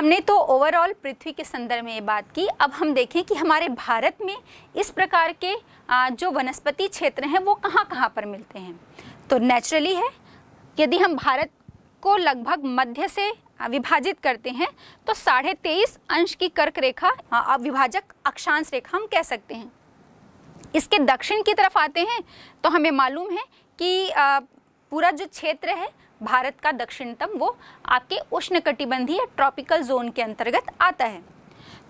हमने तो ओवरऑल पृथ्वी के संदर्भ में ये बात की अब हम देखें कि हमारे भारत में इस प्रकार के जो वनस्पति क्षेत्र हैं वो कहाँ कहाँ पर मिलते हैं तो नेचुरली है यदि हम भारत को लगभग मध्य से विभाजित करते हैं तो साढ़े तेईस अंश की कर्क रेखा विभाजक अक्षांश रेखा हम कह सकते हैं इसके दक्षिण की तरफ आते हैं तो हमें मालूम है कि पूरा जो क्षेत्र है भारत का दक्षिणतम वो आपके उष्ण ट्रॉपिकल जोन के अंतर्गत आता है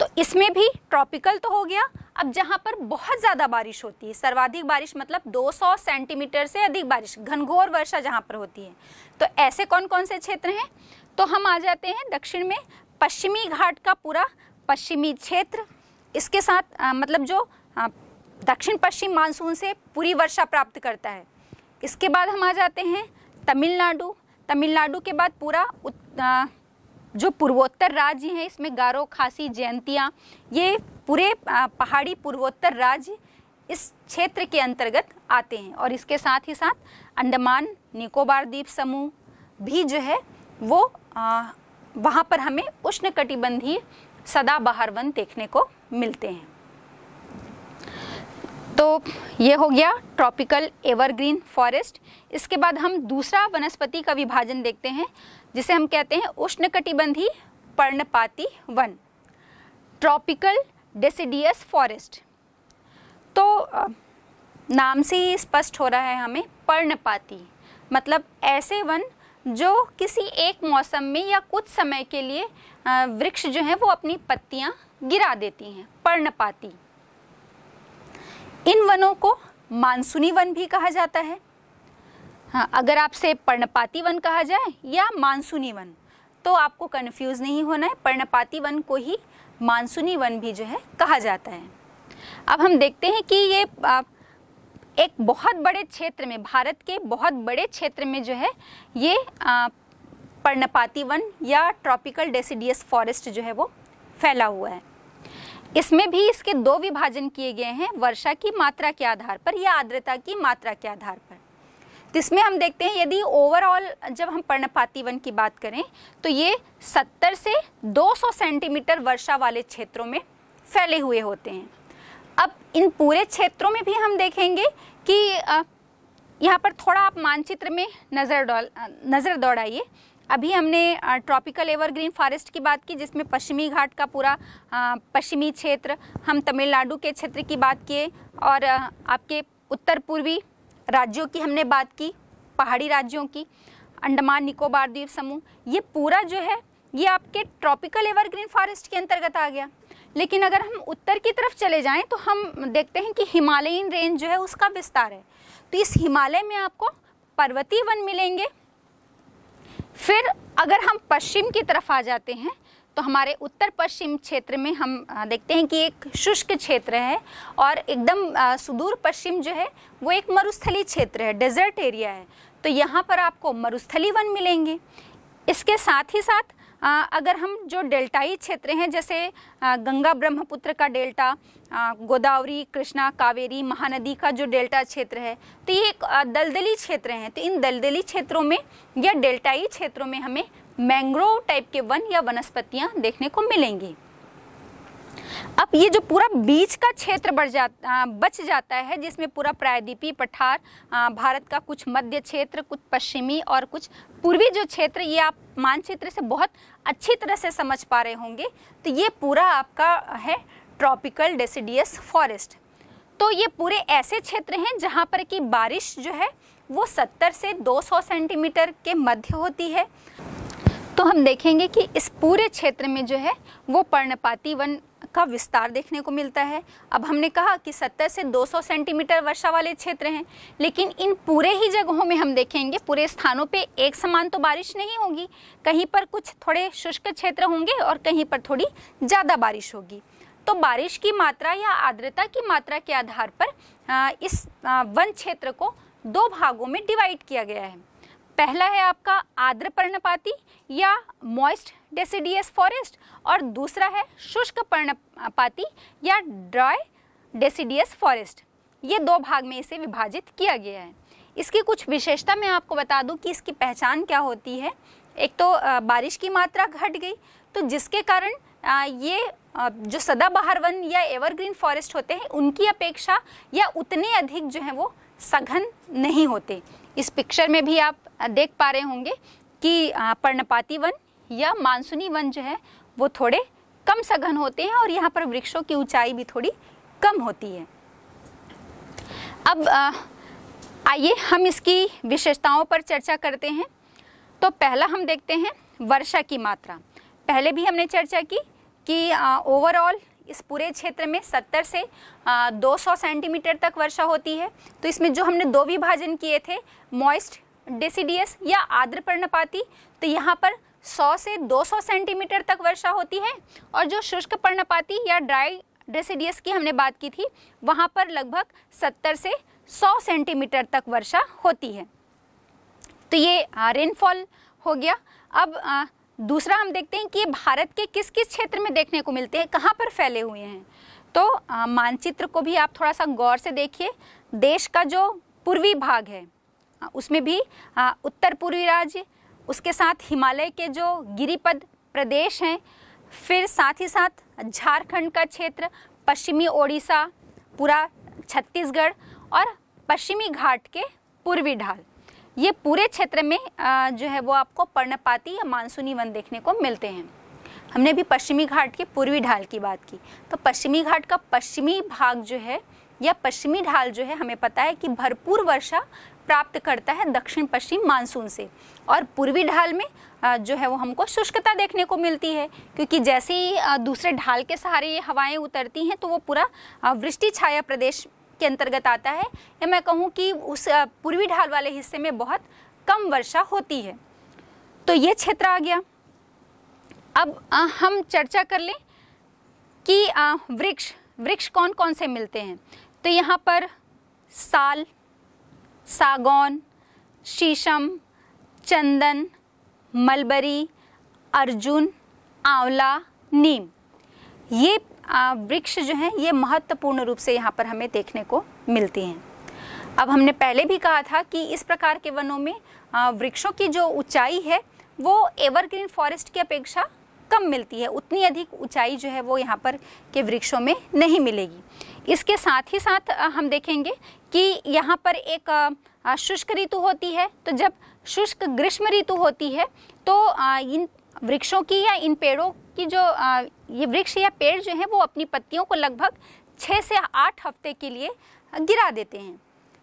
तो इसमें भी ट्रॉपिकल तो हो गया अब जहाँ पर बहुत ज़्यादा बारिश होती है सर्वाधिक बारिश मतलब 200 सेंटीमीटर से अधिक बारिश घनघोर वर्षा जहाँ पर होती है तो ऐसे कौन कौन से क्षेत्र हैं तो हम आ जाते हैं दक्षिण में पश्चिमी घाट का पूरा पश्चिमी क्षेत्र इसके साथ आ, मतलब जो दक्षिण पश्चिम मानसून से पूरी वर्षा प्राप्त करता है इसके बाद हम आ जाते हैं तमिलनाडु तमिलनाडु के बाद पूरा जो पूर्वोत्तर राज्य हैं इसमें गारो खासी जयंतियाँ ये पूरे पहाड़ी पूर्वोत्तर राज्य इस क्षेत्र के अंतर्गत आते हैं और इसके साथ ही साथ अंडमान निकोबार द्वीप समूह भी जो है वो वहाँ पर हमें उष्ण कटिबंधीय सदाबहार वन देखने को मिलते हैं तो ये हो गया ट्रॉपिकल एवरग्रीन फॉरेस्ट इसके बाद हम दूसरा वनस्पति का विभाजन देखते हैं जिसे हम कहते हैं कटिबंधी पर्णपाती वन ट्रॉपिकल डेसिडियस फॉरेस्ट तो नाम से ही स्पष्ट हो रहा है हमें पर्णपाती मतलब ऐसे वन जो किसी एक मौसम में या कुछ समय के लिए वृक्ष जो हैं वो अपनी पत्तियां गिरा देती हैं पर्णपाती इन वनों को मानसूनी वन भी कहा जाता है हाँ अगर आपसे पर्णपाती वन कहा जाए या मानसूनी वन तो आपको कन्फ्यूज़ नहीं होना है पर्णपाती वन को ही मानसूनी वन भी जो है कहा जाता है अब हम देखते हैं कि ये आ, एक बहुत बड़े क्षेत्र में भारत के बहुत बड़े क्षेत्र में जो है ये पर्णपाती वन या ट्रॉपिकल डेसीडियस फॉरेस्ट जो है वो फैला हुआ है इसमें भी इसके दो विभाजन किए गए हैं वर्षा की मात्रा के आधार पर या आर्द्रता की मात्रा के आधार पर तो इसमें हम देखते हैं यदि ओवरऑल जब हम पर्णपाती वन की बात करें तो ये 70 से 200 सेंटीमीटर वर्षा वाले क्षेत्रों में फैले हुए होते हैं अब इन पूरे क्षेत्रों में भी हम देखेंगे कि यहाँ पर थोड़ा आप मानचित्र में नज़र डॉल नज़र दौड़ाइए अभी हमने ट्रॉपिकल एवरग्रीन फॉरेस्ट की बात की जिसमें पश्चिमी घाट का पूरा पश्चिमी क्षेत्र हम तमिलनाडु के क्षेत्र की बात किए और आपके उत्तर पूर्वी राज्यों की हमने बात की पहाड़ी राज्यों की अंडमान निकोबार द्वीप समूह ये पूरा जो है ये आपके ट्रॉपिकल एवरग्रीन फॉरेस्ट के अंतर्गत आ गया लेकिन अगर हम उत्तर की तरफ चले जाएं तो हम देखते हैं कि हिमालयन रेंज जो है उसका विस्तार है तो इस हिमालय में आपको पर्वतीय वन मिलेंगे फिर अगर हम पश्चिम की तरफ आ जाते हैं तो हमारे उत्तर पश्चिम क्षेत्र में हम देखते हैं कि एक शुष्क क्षेत्र है और एकदम सुदूर पश्चिम जो है वो एक मरुस्थली क्षेत्र है डेजर्ट एरिया है तो यहाँ पर आपको मरुस्थली वन मिलेंगे इसके साथ ही साथ आ, अगर हम जो डेल्टाई क्षेत्र हैं जैसे आ, गंगा ब्रह्मपुत्र का डेल्टा गोदावरी कृष्णा कावेरी महानदी का जो डेल्टा क्षेत्र है तो ये एक दलदली क्षेत्र हैं तो इन दलदली क्षेत्रों में या डेल्टाई क्षेत्रों में हमें मैंग्रोव टाइप के वन या वनस्पतियाँ देखने को मिलेंगी अब ये जो पूरा बीच का क्षेत्र बढ़ जाता बच जाता है जिसमें पूरा प्रायद्वीपी पठार भारत का कुछ मध्य क्षेत्र कुछ पश्चिमी और कुछ पूर्वी जो क्षेत्र ये आप मानचित्र से बहुत अच्छी तरह से समझ पा रहे होंगे तो ये पूरा आपका है ट्रॉपिकल डेसिडियस फॉरेस्ट तो ये पूरे ऐसे क्षेत्र हैं जहाँ पर कि बारिश जो है वो 70 से 200 सेंटीमीटर के मध्य होती है तो हम देखेंगे कि इस पूरे क्षेत्र में जो है वो पर्णपाती वन का विस्तार देखने को मिलता है अब हमने कहा कि 70 से 200 सेंटीमीटर वर्षा वाले क्षेत्र हैं लेकिन इन पूरे ही जगहों में हम देखेंगे पूरे स्थानों पे एक समान तो बारिश नहीं होगी कहीं पर कुछ थोड़े शुष्क क्षेत्र होंगे और कहीं पर थोड़ी ज़्यादा बारिश होगी तो बारिश की मात्रा या आर्द्रता की मात्रा के आधार पर इस वन क्षेत्र को दो भागों में डिवाइड किया गया है पहला है आपका आर्द्र पर्णपाती या मॉइस्ट डेसीडियस फॉरेस्ट और दूसरा है शुष्क पर्णपाती या ड्राई डेसीडियस फॉरेस्ट ये दो भाग में इसे विभाजित किया गया है इसकी कुछ विशेषता मैं आपको बता दूं कि इसकी पहचान क्या होती है एक तो बारिश की मात्रा घट गई तो जिसके कारण ये जो सदाबहार वन या एवरग्रीन फॉरेस्ट होते हैं उनकी अपेक्षा या उतने अधिक जो है वो सघन नहीं होते इस पिक्चर में भी आप देख पा रहे होंगे कि पर्णपाती वन या मानसूनी वन जो है वो थोड़े कम सघन होते हैं और यहाँ पर वृक्षों की ऊंचाई भी थोड़ी कम होती है अब आइए हम इसकी विशेषताओं पर चर्चा करते हैं तो पहला हम देखते हैं वर्षा की मात्रा पहले भी हमने चर्चा की कि ओवरऑल इस पूरे क्षेत्र में 70 से 200 सेंटीमीटर तक वर्षा होती है तो इसमें जो हमने दो विभाजन किए थे मॉइस्ट डेसीडियस या आर्द्र पर्णपाती तो यहाँ पर 100 से 200 सेंटीमीटर तक वर्षा होती है और जो शुष्क पर्णपाती या ड्राई डेसीडियस की हमने बात की थी वहाँ पर लगभग 70 से 100 सेंटीमीटर तक वर्षा होती है तो ये रेनफॉल हो गया अब आ, दूसरा हम देखते हैं कि ये भारत के किस किस क्षेत्र में देखने को मिलते हैं कहाँ पर फैले हुए हैं तो मानचित्र को भी आप थोड़ा सा गौर से देखिए देश का जो पूर्वी भाग है उसमें भी उत्तर पूर्वी राज्य उसके साथ हिमालय के जो गिरिपद प्रदेश हैं फिर साथ ही साथ झारखंड का क्षेत्र पश्चिमी ओडिशा पूरा छत्तीसगढ़ और पश्चिमी घाट के पूर्वी ढाल ये पूरे क्षेत्र में जो है वो आपको पर्णपाती या मानसूनी वन देखने को मिलते हैं हमने भी पश्चिमी घाट की पूर्वी ढाल की बात की तो पश्चिमी घाट का पश्चिमी भाग जो है या पश्चिमी ढाल जो है हमें पता है कि भरपूर वर्षा प्राप्त करता है दक्षिण पश्चिम मानसून से और पूर्वी ढाल में जो है वो हमको शुष्कता देखने को मिलती है क्योंकि जैसे ही दूसरे ढाल के सहारे ये हवाएं उतरती हैं तो वो पूरा वृष्टि छाया प्रदेश के अंतर्गत आता है या मैं कहूँ कि उस पूर्वी ढाल वाले हिस्से में बहुत कम वर्षा होती है तो ये क्षेत्र आ गया अब आ, हम चर्चा कर लें कि वृक्ष वृक्ष कौन कौन से मिलते हैं तो यहाँ पर साल सागौन शीशम चंदन मलबरी अर्जुन आंवला नीम ये वृक्ष जो हैं ये महत्वपूर्ण रूप से यहाँ पर हमें देखने को मिलती हैं अब हमने पहले भी कहा था कि इस प्रकार के वनों में वृक्षों की जो ऊंचाई है वो एवरग्रीन फॉरेस्ट की अपेक्षा कम मिलती है उतनी अधिक ऊंचाई जो है वो यहाँ पर के वृक्षों में नहीं मिलेगी इसके साथ ही साथ हम देखेंगे कि यहाँ पर एक शुष्क ऋतु होती है तो जब शुष्क ग्रीष्म ऋतु होती है तो इन वृक्षों की या इन पेड़ों की जो ये वृक्ष या पेड़ जो है वो अपनी पत्तियों को लगभग छः से आठ हफ्ते के लिए गिरा देते हैं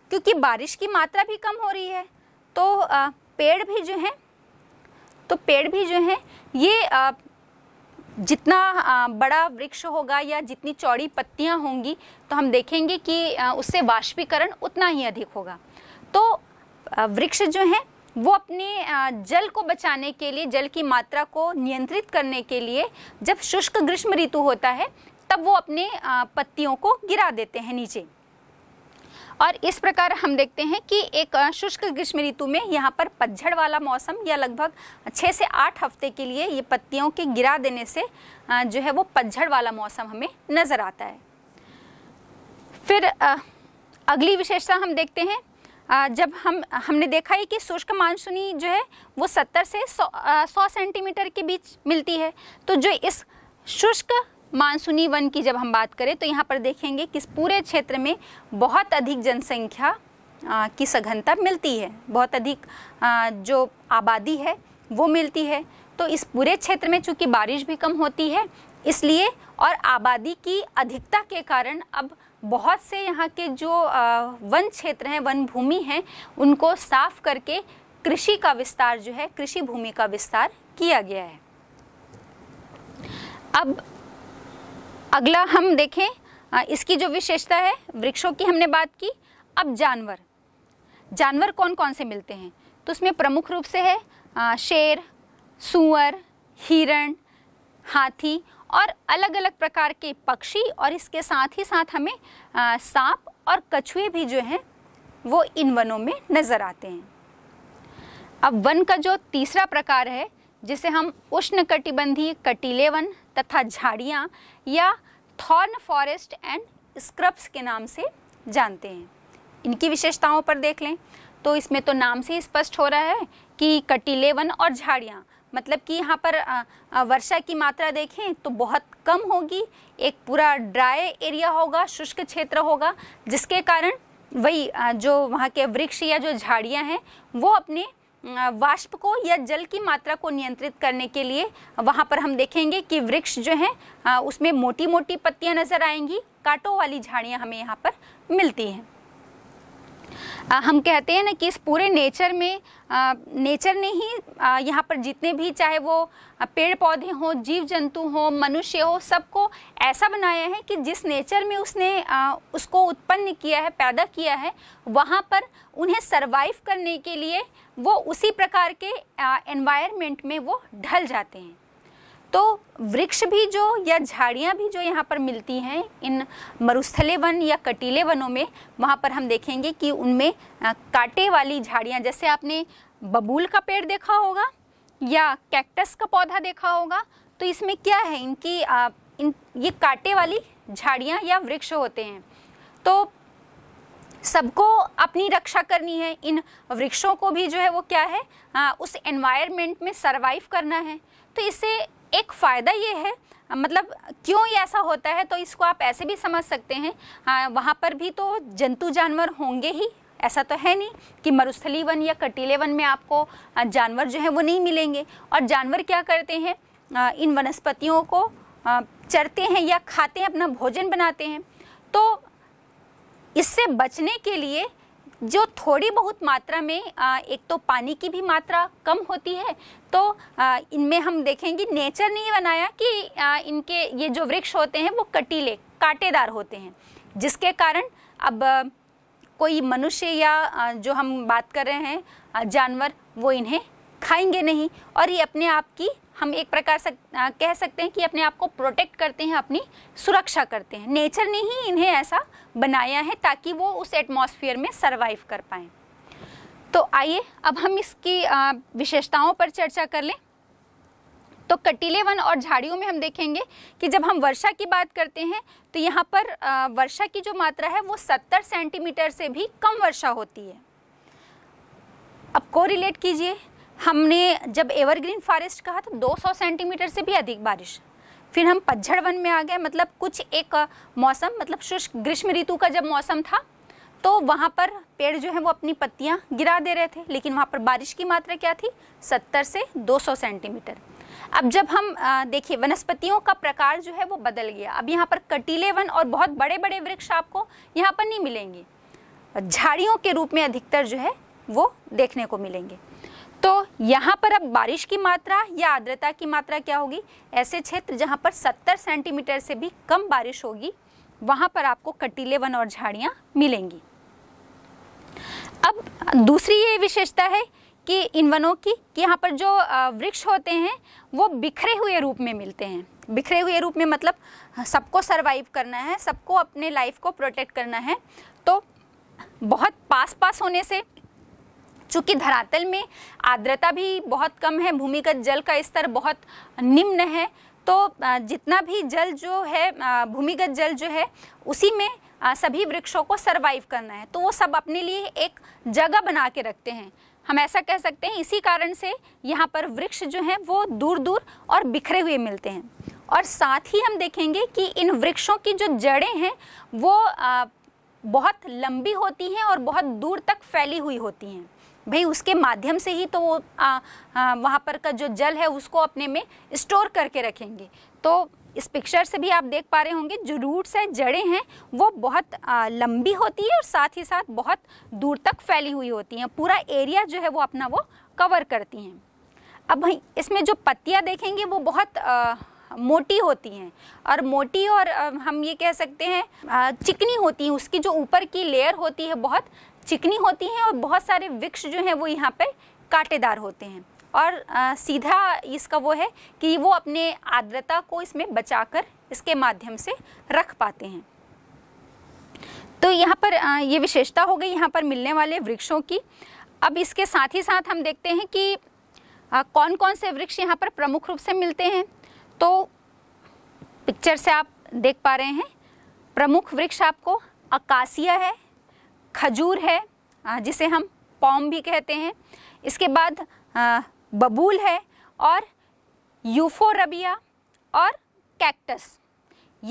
क्योंकि बारिश की मात्रा भी कम हो रही है तो पेड़ भी जो हैं तो पेड़ भी जो हैं ये जितना बड़ा वृक्ष होगा या जितनी चौड़ी पत्तियां होंगी तो हम देखेंगे कि उससे वाष्पीकरण उतना ही अधिक होगा तो वृक्ष जो हैं वो अपने जल को बचाने के लिए जल की मात्रा को नियंत्रित करने के लिए जब शुष्क ग्रीष्म ऋतु होता है तब वो अपने पत्तियों को गिरा देते हैं नीचे और इस प्रकार हम देखते हैं कि एक शुष्क ग्रीष्म ऋतु में यहाँ पर पतझड़ वाला मौसम या लगभग छः से आठ हफ्ते के लिए ये पत्तियों के गिरा देने से जो है वो पतझड़ वाला मौसम हमें नज़र आता है फिर अगली विशेषता हम देखते हैं जब हम हमने देखा है कि शुष्क मानसूनी जो है वो 70 से 100 सेंटीमीटर के बीच मिलती है तो जो इस शुष्क मानसूनी वन की जब हम बात करें तो यहाँ पर देखेंगे कि इस पूरे क्षेत्र में बहुत अधिक जनसंख्या की सघनता मिलती है बहुत अधिक जो आबादी है वो मिलती है तो इस पूरे क्षेत्र में चूँकि बारिश भी कम होती है इसलिए और आबादी की अधिकता के कारण अब बहुत से यहाँ के जो वन क्षेत्र हैं वन भूमि हैं उनको साफ करके कृषि का विस्तार जो है कृषि भूमि का विस्तार किया गया है अब अगला हम देखें इसकी जो विशेषता है वृक्षों की हमने बात की अब जानवर जानवर कौन कौन से मिलते हैं तो उसमें प्रमुख रूप से है शेर सुअर हिरण हाथी और अलग अलग प्रकार के पक्षी और इसके साथ ही साथ हमें सांप और कछुए भी जो हैं वो इन वनों में नज़र आते हैं अब वन का जो तीसरा प्रकार है जिसे हम उष्ण कटिबंधीय कटीले वन तथा झाड़ियाँ या थॉर्न फॉरेस्ट एंड स्क्रब्स के नाम से जानते हैं इनकी विशेषताओं पर देख लें तो इसमें तो नाम से ही स्पष्ट हो रहा है कि कटीले वन और झाड़ियाँ मतलब कि यहाँ पर वर्षा की मात्रा देखें तो बहुत कम होगी एक पूरा ड्राई एरिया होगा शुष्क क्षेत्र होगा जिसके कारण वही जो वहाँ के वृक्ष या जो झाड़ियाँ हैं वो अपने वाष्प को या जल की मात्रा को नियंत्रित करने के लिए वहाँ पर हम देखेंगे कि वृक्ष जो हैं उसमें मोटी मोटी पत्तियाँ नज़र आएंगी कांटों वाली झाड़ियाँ हमें यहाँ पर मिलती हैं हम कहते हैं ना कि इस पूरे नेचर में नेचर ने ही यहाँ पर जितने भी चाहे वो पेड़ पौधे हों जीव जंतु हों मनुष्य हो सबको ऐसा बनाया है कि जिस नेचर में उसने उसको उत्पन्न किया है पैदा किया है वहाँ पर उन्हें सरवाइव करने के लिए वो उसी प्रकार के एनवायरमेंट में वो ढल जाते हैं तो वृक्ष भी जो या झाड़ियाँ भी जो यहाँ पर मिलती हैं इन मरुस्थले वन या कटीले वनों में वहाँ पर हम देखेंगे कि उनमें कांटे वाली झाड़ियाँ जैसे आपने बबूल का पेड़ देखा होगा या कैक्टस का पौधा देखा होगा तो इसमें क्या है इनकी आ, इन ये कांटे वाली झाड़ियाँ या वृक्ष होते हैं तो सबको अपनी रक्षा करनी है इन वृक्षों को भी जो है वो क्या है आ, उस एनवायरमेंट में सरवाइव करना है तो इससे एक फ़ायदा ये है मतलब क्यों ये ऐसा होता है तो इसको आप ऐसे भी समझ सकते हैं हाँ वहाँ पर भी तो जंतु जानवर होंगे ही ऐसा तो है नहीं कि मरुस्थली वन या कटीले वन में आपको जानवर जो है वो नहीं मिलेंगे और जानवर क्या करते हैं इन वनस्पतियों को चरते हैं या खाते हैं अपना भोजन बनाते हैं तो इससे बचने के लिए जो थोड़ी बहुत मात्रा में एक तो पानी की भी मात्रा कम होती है तो इनमें हम देखेंगे नेचर ने ये बनाया कि इनके ये जो वृक्ष होते हैं वो कटीले कांटेदार होते हैं जिसके कारण अब कोई मनुष्य या जो हम बात कर रहे हैं जानवर वो इन्हें खाएंगे नहीं और ये अपने आप की हम एक प्रकार से कह सकते हैं कि अपने आप को प्रोटेक्ट करते हैं अपनी सुरक्षा करते हैं नेचर ने ही इन्हें ऐसा बनाया है ताकि वो उस एटमॉस्फेयर में सरवाइव कर पाएँ तो आइए अब हम इसकी विशेषताओं पर चर्चा कर लें तो कटीले वन और झाड़ियों में हम देखेंगे कि जब हम वर्षा की बात करते हैं तो यहाँ पर वर्षा की जो मात्रा है वो 70 सेंटीमीटर से भी कम वर्षा होती है अब कोरिलेट रिलेट कीजिए हमने जब एवरग्रीन फॉरेस्ट कहा तो 200 सेंटीमीटर से भी अधिक बारिश फिर हम पतझड़ वन में आ गए मतलब कुछ एक मौसम मतलब शुष्क ग्रीष्म ऋतु का जब मौसम था तो वहाँ पर पेड़ जो है वो अपनी पत्तियाँ गिरा दे रहे थे लेकिन वहाँ पर बारिश की मात्रा क्या थी 70 से 200 सेंटीमीटर अब जब हम देखिए वनस्पतियों का प्रकार जो है वो बदल गया अब यहाँ पर कटीले वन और बहुत बड़े बड़े वृक्ष आपको यहाँ पर नहीं मिलेंगे झाड़ियों के रूप में अधिकतर जो है वो देखने को मिलेंगे तो यहाँ पर अब बारिश की मात्रा या आर्द्रता की मात्रा क्या होगी ऐसे क्षेत्र जहाँ पर 70 सेंटीमीटर से भी कम बारिश होगी वहाँ पर आपको कटीले वन और झाड़ियाँ मिलेंगी अब दूसरी ये विशेषता है कि इन वनों की कि यहाँ पर जो वृक्ष होते हैं वो बिखरे हुए रूप में मिलते हैं बिखरे हुए रूप में मतलब सबको सरवाइव करना है सबको अपने लाइफ को प्रोटेक्ट करना है तो बहुत पास पास होने से चूँकि धरातल में आर्द्रता भी बहुत कम है भूमिगत जल का स्तर बहुत निम्न है तो जितना भी जल जो है भूमिगत जल जो है उसी में सभी वृक्षों को सर्वाइव करना है तो वो सब अपने लिए एक जगह बना के रखते हैं हम ऐसा कह सकते हैं इसी कारण से यहाँ पर वृक्ष जो हैं वो दूर दूर और बिखरे हुए मिलते हैं और साथ ही हम देखेंगे कि इन वृक्षों की जो जड़ें हैं वो बहुत लंबी होती हैं और बहुत दूर तक फैली हुई होती हैं भाई उसके माध्यम से ही तो वो वहाँ पर का जो जल है उसको अपने में स्टोर करके रखेंगे तो इस पिक्चर से भी आप देख पा रहे होंगे जो रूट्स हैं जड़ें हैं वो बहुत आ, लंबी होती है और साथ ही साथ बहुत दूर तक फैली हुई होती हैं पूरा एरिया जो है वो अपना वो कवर करती हैं अब भाई इसमें जो पत्तियाँ देखेंगे वो बहुत आ, मोटी होती हैं और मोटी और हम ये कह सकते हैं चिकनी होती हैं उसकी जो ऊपर की लेयर होती है बहुत चिकनी होती हैं और बहुत सारे वृक्ष जो हैं वो यहाँ पर कांटेदार होते हैं और आ, सीधा इसका वो है कि वो अपने आर्द्रता को इसमें बचाकर इसके माध्यम से रख पाते हैं तो यहाँ पर आ, ये विशेषता हो गई यहाँ पर मिलने वाले वृक्षों की अब इसके साथ ही साथ हम देखते हैं कि आ, कौन कौन से वृक्ष यहाँ पर प्रमुख रूप से मिलते हैं तो पिक्चर से आप देख पा रहे हैं प्रमुख वृक्ष आपको अकासिया है खजूर है जिसे हम पॉम भी कहते हैं इसके बाद बबूल है और यूफोरबिया और कैक्टस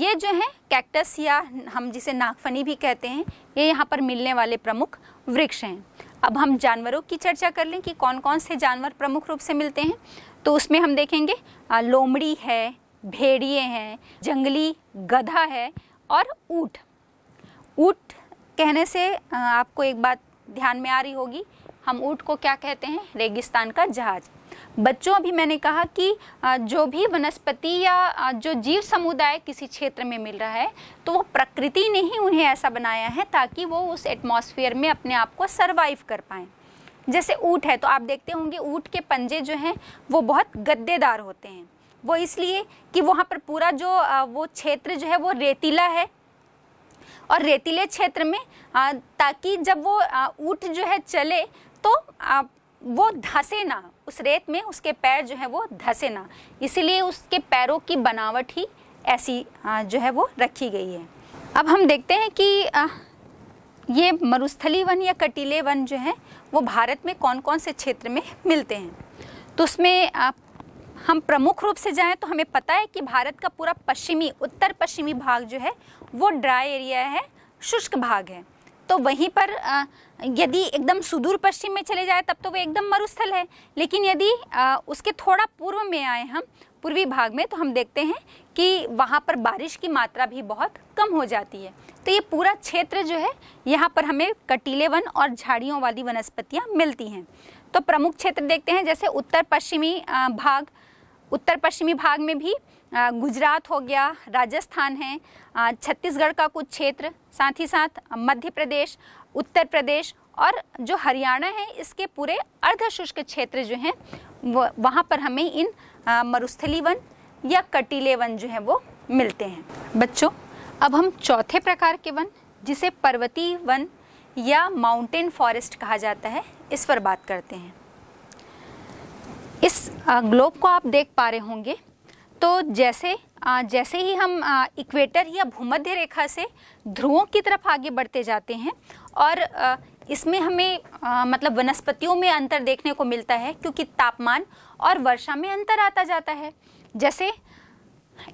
ये जो हैं कैक्टस या हम जिसे नागफनी भी कहते हैं ये यहाँ पर मिलने वाले प्रमुख वृक्ष हैं अब हम जानवरों की चर्चा कर लें कि कौन कौन से जानवर प्रमुख रूप से मिलते हैं तो उसमें हम देखेंगे लोमड़ी है भेड़िए हैं जंगली गधा है और ऊट ऊट कहने से आपको एक बात ध्यान में आ रही होगी हम ऊँट को क्या कहते हैं रेगिस्तान का जहाज बच्चों अभी मैंने कहा कि जो भी वनस्पति या जो जीव समुदाय किसी क्षेत्र में मिल रहा है तो वो प्रकृति ने ही उन्हें ऐसा बनाया है ताकि वो उस एटमॉस्फेयर में अपने आप को सरवाइव कर पाए जैसे ऊँट है तो आप देखते होंगे ऊँट के पंजे जो हैं वो बहुत गद्देदार होते हैं वो इसलिए कि वहाँ पर पूरा जो वो क्षेत्र जो है वो रेतीला है और रेतीले क्षेत्र में आ, ताकि जब वो ऊँट जो है चले तो आ, वो धसे ना उस रेत में उसके पैर जो है वो धसे ना इसीलिए उसके पैरों की बनावट ही ऐसी आ, जो है वो रखी गई है अब हम देखते हैं कि आ, ये मरुस्थली वन या कटीले वन जो है वो भारत में कौन कौन से क्षेत्र में मिलते हैं तो उसमें हम प्रमुख रूप से जाएं तो हमें पता है कि भारत का पूरा पश्चिमी उत्तर पश्चिमी भाग जो है वो ड्राई एरिया है शुष्क भाग है तो वहीं पर यदि एकदम सुदूर पश्चिम में चले जाए तब तो वो एकदम मरुस्थल है लेकिन यदि उसके थोड़ा पूर्व में आए हम पूर्वी भाग में तो हम देखते हैं कि वहाँ पर बारिश की मात्रा भी बहुत कम हो जाती है तो ये पूरा क्षेत्र जो है यहाँ पर हमें कटीले वन और झाड़ियों वाली वनस्पतियाँ मिलती हैं तो प्रमुख क्षेत्र देखते हैं जैसे उत्तर पश्चिमी भाग उत्तर पश्चिमी भाग में भी गुजरात हो गया राजस्थान है छत्तीसगढ़ का कुछ क्षेत्र साथ ही साथ मध्य प्रदेश उत्तर प्रदेश और जो हरियाणा है इसके पूरे अर्धशुष्क क्षेत्र जो हैं वो वहाँ पर हमें इन मरुस्थली वन या कटीले वन जो हैं वो मिलते हैं बच्चों अब हम चौथे प्रकार के वन जिसे पर्वतीय वन या माउंटेन फॉरेस्ट कहा जाता है इस पर बात करते हैं इस ग्लोब को आप देख पा रहे होंगे तो जैसे जैसे ही हम इक्वेटर या भूमध्य रेखा से ध्रुवों की तरफ आगे बढ़ते जाते हैं और इसमें हमें मतलब वनस्पतियों में अंतर देखने को मिलता है क्योंकि तापमान और वर्षा में अंतर आता जाता है जैसे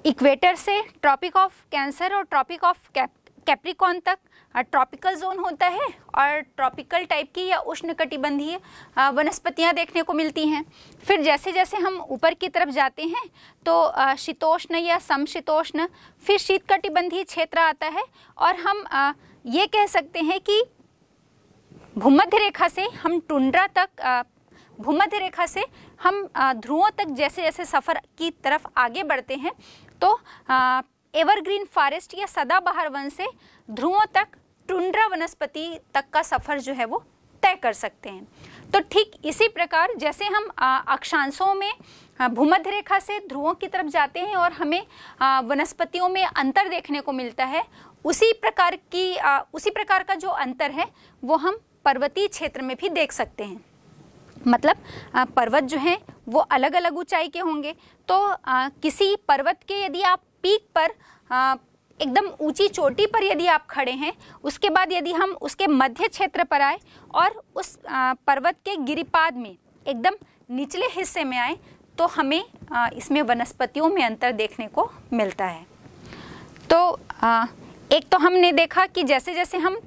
इक्वेटर से ट्रॉपिक ऑफ कैंसर और ट्रॉपिक ऑफ कैप कैप्रिकॉन तक ट्रॉपिकल जोन होता है और ट्रॉपिकल टाइप की या उष्ण कटिबंधीय वनस्पतियाँ देखने को मिलती हैं फिर जैसे जैसे हम ऊपर की तरफ जाते हैं तो शीतोष्ण या समशीतोष्ण फिर शीत कटिबंधीय क्षेत्र आता है और हम ये कह सकते हैं कि भूमध्य रेखा से हम टुंड्रा तक भूमध्य रेखा से हम ध्रुवों तक जैसे जैसे सफ़र की तरफ आगे बढ़ते हैं तो एवरग्रीन फॉरेस्ट या सदाबहार वन से ध्रुवों तक टुंड्रा वनस्पति तक का सफ़र जो है वो तय कर सकते हैं तो ठीक इसी प्रकार जैसे हम अक्षांशों में भूमध्य रेखा से ध्रुवों की तरफ जाते हैं और हमें वनस्पतियों में अंतर देखने को मिलता है उसी प्रकार की उसी प्रकार का जो अंतर है वो हम पर्वतीय क्षेत्र में भी देख सकते हैं मतलब पर्वत जो हैं वो अलग अलग ऊंचाई के होंगे तो किसी पर्वत के यदि आप पीक पर एकदम ऊंची चोटी पर यदि आप खड़े हैं उसके बाद यदि हम उसके मध्य क्षेत्र पर आए और उस पर्वत के गिरिपाद में एकदम निचले हिस्से में आए तो हमें इसमें वनस्पतियों में अंतर देखने को मिलता है तो एक तो हमने देखा कि जैसे जैसे हम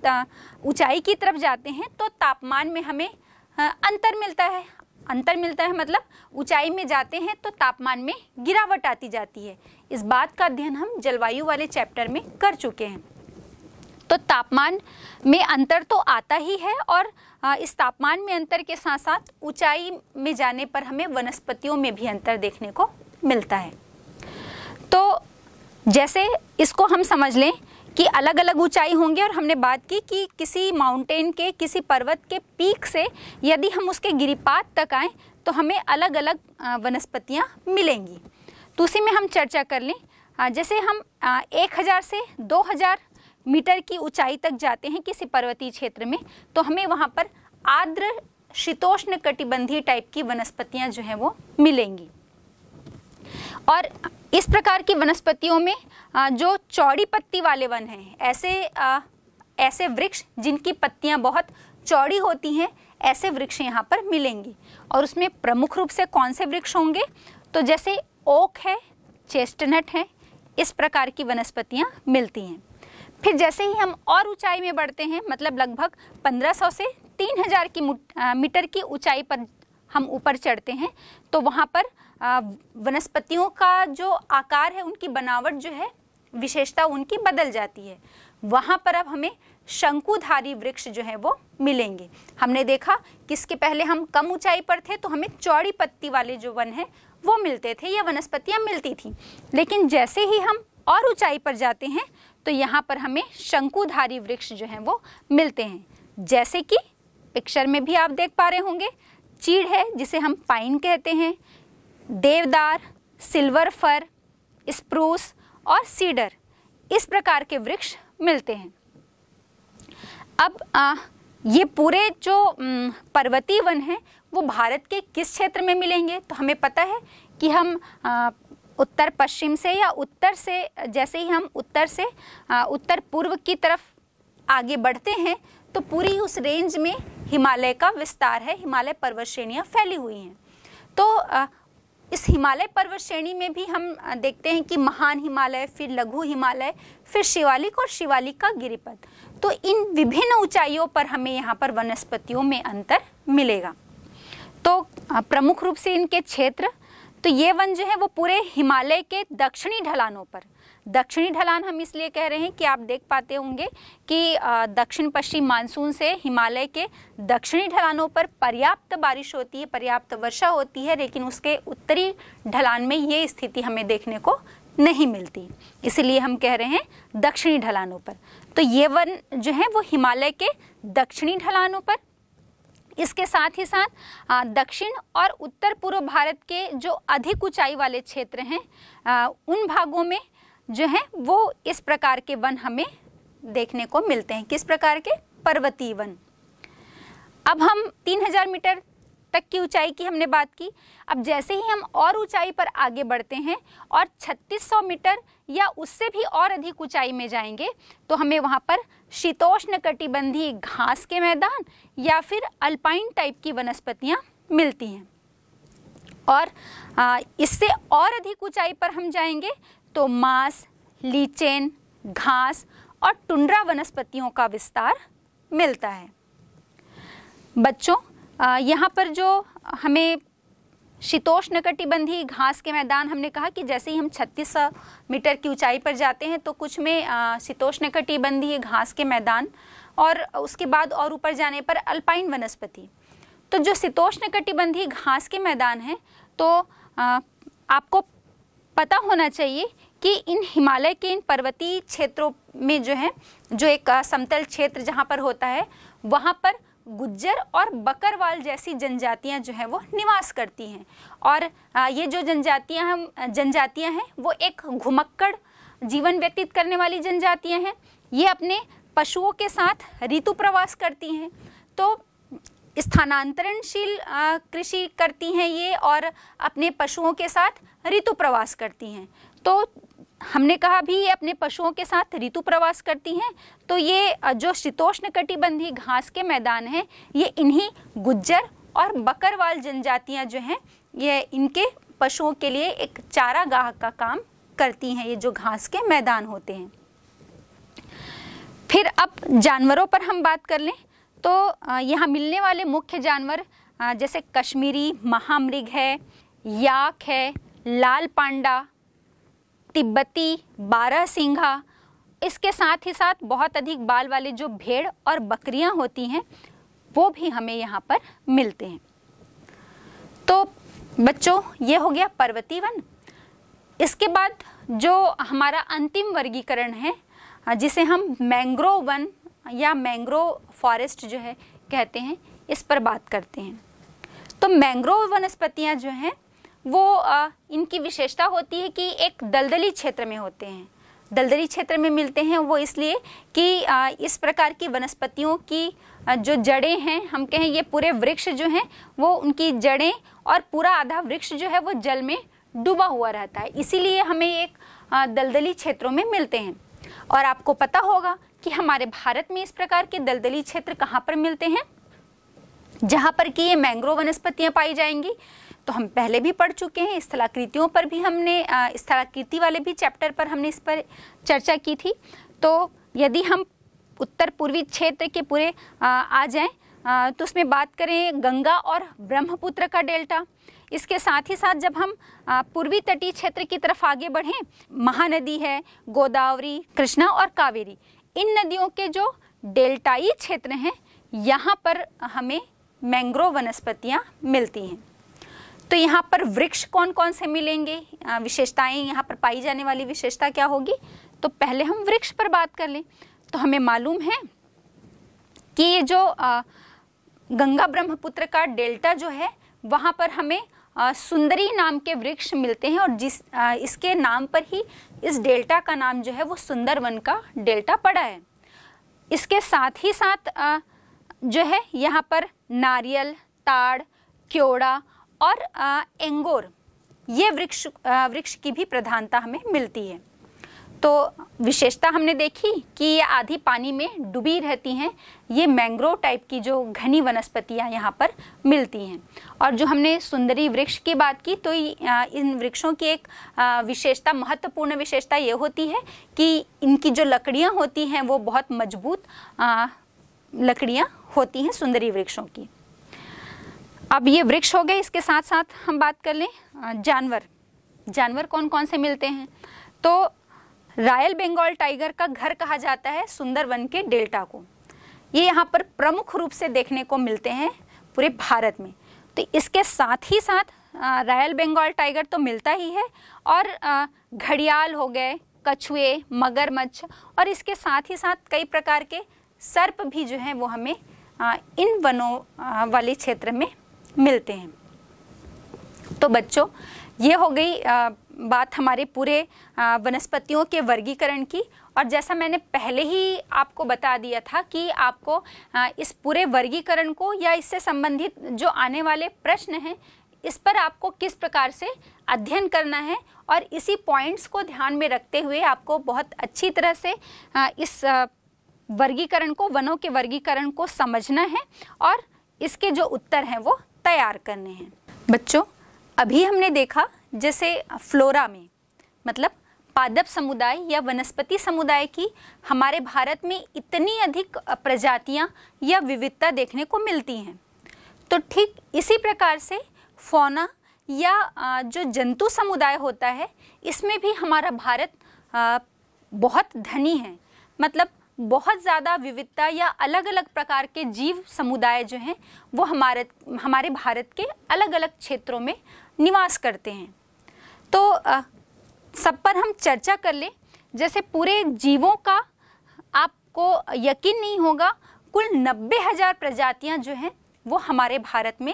ऊंचाई की तरफ जाते हैं तो तापमान में हमें अंतर मिलता है अंतर मिलता है मतलब ऊंचाई में जाते हैं तो तापमान में गिरावट आती जाती है इस बात का अध्ययन हम जलवायु वाले चैप्टर में कर चुके हैं तो तापमान में अंतर तो आता ही है और इस तापमान में अंतर के साथ साथ ऊंचाई में जाने पर हमें वनस्पतियों में भी अंतर देखने को मिलता है तो जैसे इसको हम समझ लें कि अलग अलग ऊंचाई होंगी और हमने बात की कि किसी माउंटेन के किसी पर्वत के पीक से यदि हम उसके गिरिपात तक आएँ तो हमें अलग अलग वनस्पतियाँ मिलेंगी तो उसी में हम चर्चा कर लें जैसे हम एक हज़ार से दो हज़ार मीटर की ऊंचाई तक जाते हैं किसी पर्वतीय क्षेत्र में तो हमें वहाँ पर आर्द्र शीतोष्ण कटिबंधी टाइप की वनस्पतियाँ जो हैं वो मिलेंगी और इस प्रकार की वनस्पतियों में जो चौड़ी पत्ती वाले वन हैं ऐसे ऐसे वृक्ष जिनकी पत्तियाँ बहुत चौड़ी होती हैं ऐसे वृक्ष यहाँ पर मिलेंगे और उसमें प्रमुख रूप से कौन से वृक्ष होंगे तो जैसे ओक है चेस्टनट है इस प्रकार की वनस्पतियाँ मिलती हैं फिर जैसे ही हम और ऊंचाई में बढ़ते हैं मतलब लगभग 1500 से 3000 की मीटर की ऊंचाई पर हम ऊपर चढ़ते हैं तो वहाँ पर वनस्पतियों का जो आकार है उनकी बनावट जो है विशेषता उनकी बदल जाती है वहाँ पर अब हमें शंकुधारी वृक्ष जो है वो मिलेंगे हमने देखा किसके पहले हम कम ऊंचाई पर थे तो हमें चौड़ी पत्ती वाले जो वन हैं वो मिलते थे या वनस्पतियाँ मिलती थीं लेकिन जैसे ही हम और ऊंचाई पर जाते हैं तो यहाँ पर हमें शंकुधारी वृक्ष जो हैं वो मिलते हैं जैसे कि पिक्चर में भी आप देख पा रहे होंगे चीड़ है जिसे हम पाइन कहते हैं देवदार सिल्वर फर स्प्रूस और सीडर इस प्रकार के वृक्ष मिलते हैं अब आ, ये पूरे जो पर्वतीय वन हैं वो भारत के किस क्षेत्र में मिलेंगे तो हमें पता है कि हम आ, उत्तर पश्चिम से या उत्तर से जैसे ही हम उत्तर से आ, उत्तर पूर्व की तरफ आगे बढ़ते हैं तो पूरी उस रेंज में हिमालय का विस्तार है हिमालय पर्वत श्रेणियाँ फैली हुई हैं तो आ, इस हिमालय पर्वत श्रेणी में भी हम देखते हैं कि महान हिमालय फिर लघु हिमालय फिर शिवालिक और शिवालिक का गिरिपथ तो इन विभिन्न ऊंचाइयों पर हमें यहाँ पर वनस्पतियों में अंतर मिलेगा तो प्रमुख रूप से इनके क्षेत्र तो ये वन जो है वो पूरे हिमालय के दक्षिणी ढलानों पर दक्षिणी ढलान हम इसलिए कह रहे हैं कि आप देख पाते होंगे कि दक्षिण पश्चिम मानसून से हिमालय के दक्षिणी ढलानों पर पर्याप्त बारिश होती है पर्याप्त वर्षा होती है लेकिन उसके उत्तरी ढलान में ये स्थिति हमें देखने को नहीं मिलती इसलिए हम कह रहे हैं दक्षिणी ढलानों पर तो ये वन जो है वो हिमालय के दक्षिणी ढलानों पर इसके साथ ही साथ दक्षिण और उत्तर पूर्व भारत के जो अधिक ऊंचाई वाले क्षेत्र हैं उन भागों में जो हैं वो इस प्रकार के वन हमें देखने को मिलते हैं किस प्रकार के पर्वतीय वन अब हम 3000 मीटर तक की ऊंचाई की हमने बात की अब जैसे ही हम और ऊंचाई पर आगे बढ़ते हैं और 3600 मीटर या उससे भी और अधिक ऊंचाई में जाएंगे तो हमें वहाँ पर शीतोष्ण कटिबंधी घास के मैदान या फिर अल्पाइन टाइप की वनस्पतियाँ मिलती हैं और इससे और अधिक ऊंचाई पर हम जाएंगे तो मांस लीचेन घास और टुंड्रा वनस्पतियों का विस्तार मिलता है बच्चों यहाँ पर जो हमें शीतोष्ण कटिबंधी घास के मैदान हमने कहा कि जैसे ही हम 36 मीटर की ऊंचाई पर जाते हैं तो कुछ में शीतोष्ण कटिबंधी घास के मैदान और उसके बाद और ऊपर जाने पर अल्पाइन वनस्पति तो जो शीतोष्ण कटिबंधी घास के मैदान हैं तो आ, आपको पता होना चाहिए कि इन हिमालय के इन पर्वतीय क्षेत्रों में जो है जो एक समतल क्षेत्र जहाँ पर होता है वहाँ पर गुज्जर और बकरवाल जैसी जनजातियां जो हैं वो निवास करती हैं और ये जो जनजातियां हम जनजातियां हैं वो एक घुमक्कड़ जीवन व्यतीत करने वाली जनजातियां हैं ये अपने पशुओं के साथ ऋतु प्रवास करती हैं तो स्थानांतरणशील कृषि करती हैं ये और अपने पशुओं के साथ ऋतु प्रवास करती हैं तो हमने कहा भी ये अपने पशुओं के साथ ऋतु प्रवास करती हैं तो ये जो शीतोष्ण कटिबंधी घास के मैदान हैं ये इन्हीं गुज्जर और बकरवाल जनजातियां जो हैं ये इनके पशुओं के लिए एक चारागाह का काम करती हैं ये जो घास के मैदान होते हैं फिर अब जानवरों पर हम बात कर लें तो यहाँ मिलने वाले मुख्य जानवर जैसे कश्मीरी महामृग है याक है लाल पांडा तिब्बती बारह सिंघा इसके साथ ही साथ बहुत अधिक बाल वाले जो भेड़ और बकरियां होती हैं वो भी हमें यहाँ पर मिलते हैं तो बच्चों ये हो गया पर्वती वन इसके बाद जो हमारा अंतिम वर्गीकरण है जिसे हम मैंग्रोव वन या मैंग्रोव फॉरेस्ट जो है कहते हैं इस पर बात करते हैं तो मैंग्रोव वनस्पतियाँ जो हैं वो इनकी विशेषता होती है कि एक दलदली क्षेत्र में होते हैं दलदली क्षेत्र में मिलते हैं वो इसलिए कि इस प्रकार की वनस्पतियों की जो जड़ें हैं हम कहें ये पूरे वृक्ष जो हैं वो उनकी जड़ें और पूरा आधा वृक्ष जो है वो जल में डूबा हुआ रहता है इसीलिए हमें एक दलदली क्षेत्रों में मिलते हैं और आपको पता होगा कि हमारे भारत में इस प्रकार के दलदली क्षेत्र कहाँ पर मिलते हैं जहाँ पर कि ये मैंग्रोव वनस्पतियाँ पाई जाएंगी तो हम पहले भी पढ़ चुके हैं स्थलाकृतियों पर भी हमने स्थलाकृति वाले भी चैप्टर पर हमने इस पर चर्चा की थी तो यदि हम उत्तर पूर्वी क्षेत्र के पूरे आ, जाएं तो उसमें बात करें गंगा और ब्रह्मपुत्र का डेल्टा इसके साथ ही साथ जब हम पूर्वी तटीय क्षेत्र की तरफ आगे बढ़ें महानदी है गोदावरी कृष्णा और कावेरी इन नदियों के जो डेल्टाई क्षेत्र हैं यहाँ पर हमें मैंग्रोव वनस्पतियाँ मिलती हैं तो यहाँ पर वृक्ष कौन कौन से मिलेंगे विशेषताएं यहाँ पर पाई जाने वाली विशेषता क्या होगी तो पहले हम वृक्ष पर बात कर लें तो हमें मालूम है कि ये जो गंगा ब्रह्मपुत्र का डेल्टा जो है वहाँ पर हमें सुंदरी नाम के वृक्ष मिलते हैं और जिस इसके नाम पर ही इस डेल्टा का नाम जो है वो वन का डेल्टा पड़ा है इसके साथ ही साथ जो है यहाँ पर नारियल ताड़ क्योड़ा और आ, एंगोर ये वृक्ष वृक्ष की भी प्रधानता हमें मिलती है तो विशेषता हमने देखी कि ये आधी पानी में डूबी रहती हैं ये मैंग्रोव टाइप की जो घनी वनस्पतियाँ यहाँ पर मिलती हैं और जो हमने सुंदरी वृक्ष की बात की तो इन वृक्षों की एक विशेषता महत्वपूर्ण विशेषता ये होती है कि इनकी जो लकड़ियाँ होती हैं वो बहुत मजबूत लकड़ियाँ होती हैं सुंदरी वृक्षों की अब ये वृक्ष हो गए इसके साथ साथ हम बात कर लें जानवर जानवर कौन कौन से मिलते हैं तो रॉयल बंगाल टाइगर का घर कहा जाता है सुंदरवन के डेल्टा को ये यहाँ पर प्रमुख रूप से देखने को मिलते हैं पूरे भारत में तो इसके साथ ही साथ रॉयल बंगाल टाइगर तो मिलता ही है और घड़ियाल हो गए कछुए मगरमच्छ और इसके साथ ही साथ कई प्रकार के सर्प भी जो हैं वो हमें इन वनों वाले क्षेत्र में मिलते हैं तो बच्चों ये हो गई आ, बात हमारे पूरे वनस्पतियों के वर्गीकरण की और जैसा मैंने पहले ही आपको बता दिया था कि आपको इस पूरे वर्गीकरण को या इससे संबंधित जो आने वाले प्रश्न हैं इस पर आपको किस प्रकार से अध्ययन करना है और इसी पॉइंट्स को ध्यान में रखते हुए आपको बहुत अच्छी तरह से इस वर्गीकरण को वनों के वर्गीकरण को समझना है और इसके जो उत्तर हैं वो तैयार करने हैं बच्चों अभी हमने देखा जैसे फ्लोरा में मतलब पादप समुदाय या वनस्पति समुदाय की हमारे भारत में इतनी अधिक प्रजातियां या विविधता देखने को मिलती हैं तो ठीक इसी प्रकार से फौना या जो जंतु समुदाय होता है इसमें भी हमारा भारत बहुत धनी है मतलब बहुत ज़्यादा विविधता या अलग अलग प्रकार के जीव समुदाय जो हैं वो हमारे हमारे भारत के अलग अलग क्षेत्रों में निवास करते हैं तो आ, सब पर हम चर्चा कर लें जैसे पूरे जीवों का आपको यकीन नहीं होगा कुल नब्बे हज़ार प्रजातियाँ जो हैं वो हमारे भारत में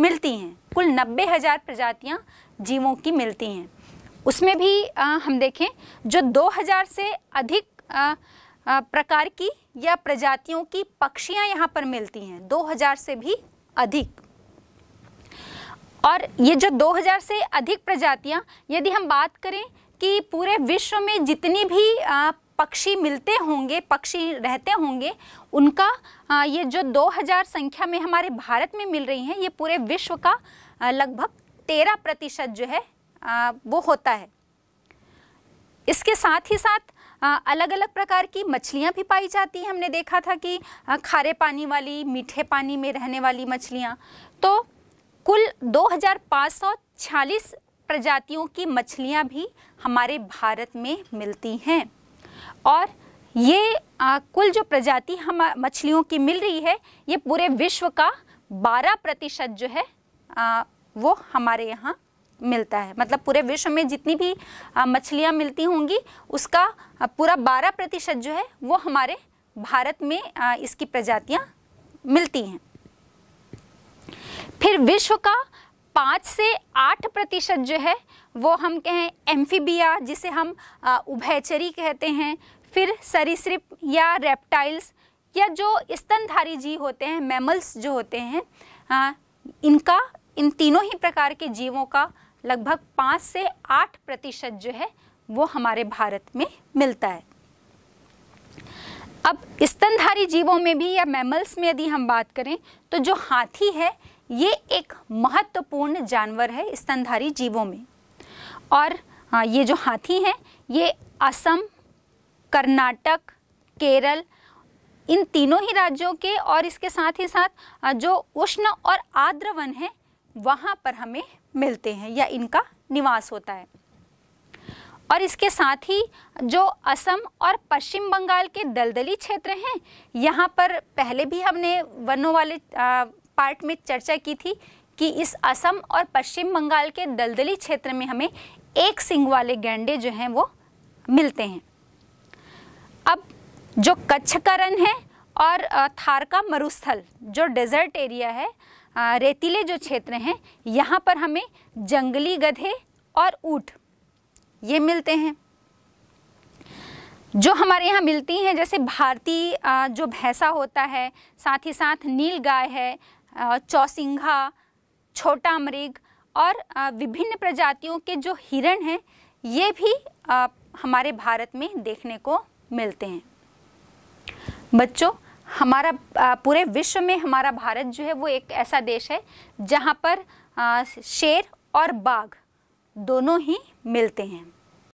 मिलती हैं कुल नब्बे हज़ार प्रजातियाँ जीवों की मिलती हैं उसमें भी आ, हम देखें जो 2000 से अधिक आ, प्रकार की या प्रजातियों की पक्षियां यहाँ पर मिलती हैं 2000 से भी अधिक और ये जो 2000 से अधिक प्रजातियां यदि हम बात करें कि पूरे विश्व में जितनी भी पक्षी मिलते होंगे पक्षी रहते होंगे उनका ये जो 2000 संख्या में हमारे भारत में मिल रही हैं ये पूरे विश्व का लगभग तेरह प्रतिशत जो है वो होता है इसके साथ ही साथ अलग अलग प्रकार की मछलियाँ भी पाई जाती हैं हमने देखा था कि खारे पानी वाली मीठे पानी में रहने वाली मछलियाँ तो कुल 2546 प्रजातियों की मछलियाँ भी हमारे भारत में मिलती हैं और ये आ, कुल जो प्रजाति हम मछलियों की मिल रही है ये पूरे विश्व का 12 प्रतिशत जो है आ, वो हमारे यहाँ मिलता है मतलब पूरे विश्व में जितनी भी मछलियाँ मिलती होंगी उसका पूरा बारह प्रतिशत जो है वो हमारे भारत में इसकी प्रजातियाँ मिलती हैं फिर विश्व का पाँच से आठ प्रतिशत जो है वो हम कहें एम्फीबिया जिसे हम उभयचरी कहते हैं फिर सरीसृप या रेप्टाइल्स या जो स्तनधारी जीव होते हैं मैमल्स जो होते हैं इनका इन तीनों ही प्रकार के जीवों का लगभग पाँच से आठ प्रतिशत जो है वो हमारे भारत में मिलता है अब स्तनधारी जीवों में भी या मैमल्स में यदि हम बात करें तो जो हाथी है ये एक महत्वपूर्ण जानवर है स्तनधारी जीवों में और ये जो हाथी हैं ये असम कर्नाटक केरल इन तीनों ही राज्यों के और इसके साथ ही साथ जो उष्ण और आर्द्र वन है वहाँ पर हमें मिलते हैं या इनका निवास होता है और इसके साथ ही जो असम और पश्चिम बंगाल के दलदली क्षेत्र हैं यहाँ पर पहले भी हमने वनों वाले पार्ट में चर्चा की थी कि इस असम और पश्चिम बंगाल के दलदली क्षेत्र में हमें एक सिंग वाले गैंडे जो हैं वो मिलते हैं अब जो कच्छ है और थार का मरुस्थल जो डेजर्ट एरिया है रेतीले जो क्षेत्र हैं यहाँ पर हमें जंगली गधे और ऊट ये मिलते हैं जो हमारे यहाँ मिलती हैं जैसे भारतीय जो भैंसा होता है साथ ही साथ नील गाय है चौसिंघा छोटा मृग और विभिन्न प्रजातियों के जो हिरण हैं ये भी हमारे भारत में देखने को मिलते हैं बच्चों हमारा पूरे विश्व में हमारा भारत जो है वो एक ऐसा देश है जहाँ पर शेर और बाघ दोनों ही मिलते हैं